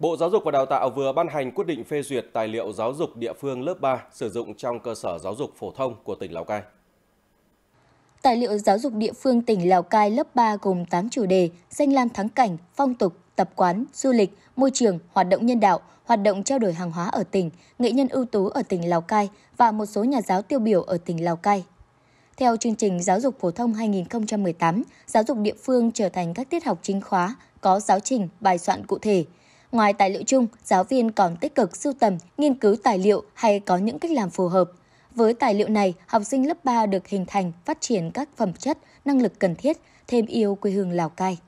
Bộ Giáo dục và Đào tạo vừa ban hành quyết định phê duyệt tài liệu giáo dục địa phương lớp 3 sử dụng trong cơ sở giáo dục phổ thông của tỉnh Lào Cai. Tài liệu giáo dục địa phương tỉnh Lào Cai lớp 3 gồm 8 chủ đề, danh lam thắng cảnh, phong tục, tập quán, du lịch, môi trường, hoạt động nhân đạo, hoạt động trao đổi hàng hóa ở tỉnh, nghệ nhân ưu tú ở tỉnh Lào Cai và một số nhà giáo tiêu biểu ở tỉnh Lào Cai. Theo chương trình Giáo dục phổ thông 2018, giáo dục địa phương trở thành các tiết học chính khóa, có giáo trình, bài soạn cụ thể – Ngoài tài liệu chung, giáo viên còn tích cực sưu tầm, nghiên cứu tài liệu hay có những cách làm phù hợp. Với tài liệu này, học sinh lớp 3 được hình thành, phát triển các phẩm chất, năng lực cần thiết, thêm yêu quê hương Lào Cai.